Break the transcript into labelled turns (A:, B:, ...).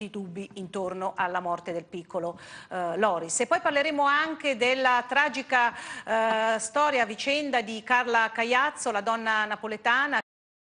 A: i dubbi intorno alla morte del piccolo eh, Loris. E poi parleremo anche della tragica eh, storia, vicenda di Carla Cagliazzo, la donna napoletana.